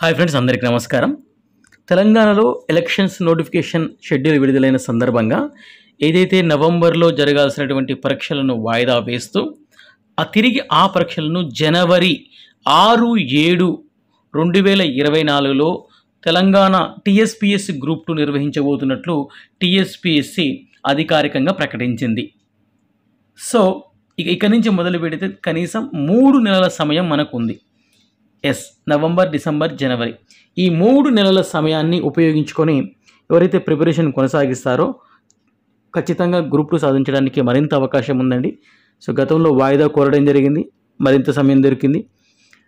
hi friends అందరికీ నమస్కారం తెలంగాణలో ఎలక్షన్స్ నోటిఫికేషన్ షెడ్యూల్ విడుదలైన సందర్భంగా ఏదైతే నవంబర్లో జరగాల్సినటువంటి పరీక్షలను వాయిదా వేస్తూ ఆ తిరిగి ఆ పరీక్షలను జనవరి ఆరు ఏడు రెండు వేల ఇరవై నాలుగులో తెలంగాణ టీఎస్పిఎస్సి గ్రూప్ టూ నిర్వహించబోతున్నట్లు టీఎస్పిఎస్సి అధికారికంగా ప్రకటించింది సో ఇక ఇక్కడి నుంచి మొదలు పెడితే కనీసం మూడు నెలల సమయం మనకు ఉంది ఎస్ నవంబర్ డిసెంబర్ జనవరి ఈ మూడు నెలల సమయాన్ని ఉపయోగించుకొని ఎవరైతే ప్రిపరేషన్ కొనసాగిస్తారో ఖచ్చితంగా గ్రూప్ టూ సాధించడానికి మరింత అవకాశం ఉందండి సో గతంలో వాయిదా కోరడం జరిగింది మరింత సమయం దొరికింది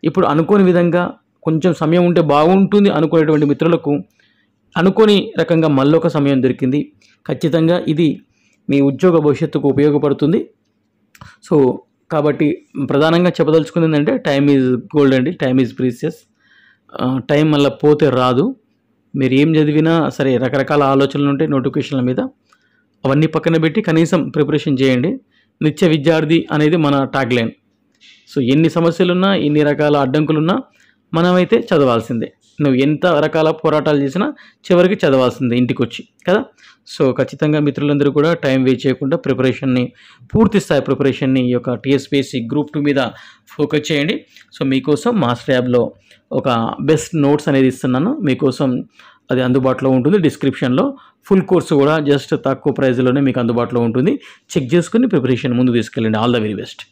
ఇప్పుడు అనుకోని విధంగా కొంచెం సమయం ఉంటే బాగుంటుంది అనుకునేటువంటి మిత్రులకు అనుకోని రకంగా మళ్ళొక సమయం దొరికింది ఖచ్చితంగా ఇది మీ ఉద్యోగ భవిష్యత్తుకు ఉపయోగపడుతుంది సో కాబట్టి ప్రధానంగా చెప్పదలుచుకుంది ఏంటంటే టైం ఈజ్ గోల్డ్ అండి టైం ఈజ్ ప్రీసియస్ టైం మళ్ళీ పోతే రాదు మీరు ఏం చదివినా సరే రకరకాల ఆలోచనలు ఉంటాయి నోటిఫికేషన్ల మీద అవన్నీ పక్కన పెట్టి కనీసం ప్రిపరేషన్ చేయండి నిత్య విద్యార్థి అనేది మన లైన్ సో ఎన్ని సమస్యలున్నా ఎన్ని రకాల అడ్డంకులున్నా మనమైతే చదవాల్సిందే నువ్వు ఎంత రకాల పోరాటాలు చేసినా చివరికి చదవాల్సిందే ఇంటికి వచ్చి కదా సో ఖచ్చితంగా మిత్రులందరూ కూడా టైం వేస్ట్ చేయకుండా ప్రిపరేషన్ని పూర్తి స్థాయి ప్రిపరేషన్ని ఈ యొక్క టీఎస్పీఎస్సి గ్రూప్ టూ మీద ఫోకస్ చేయండి సో మీకోసం మాస్టర్ యాబ్లో ఒక బెస్ట్ నోట్స్ అనేది ఇస్తున్నాను మీకోసం అది అందుబాటులో ఉంటుంది డిస్క్రిప్షన్లో ఫుల్ కోర్సు కూడా జస్ట్ తక్కువ ప్రైస్లోనే మీకు అందుబాటులో ఉంటుంది చెక్ చేసుకుని ప్రిపరేషన్ ముందు తీసుకెళ్ళండి ఆల్ ద వెరీ బెస్ట్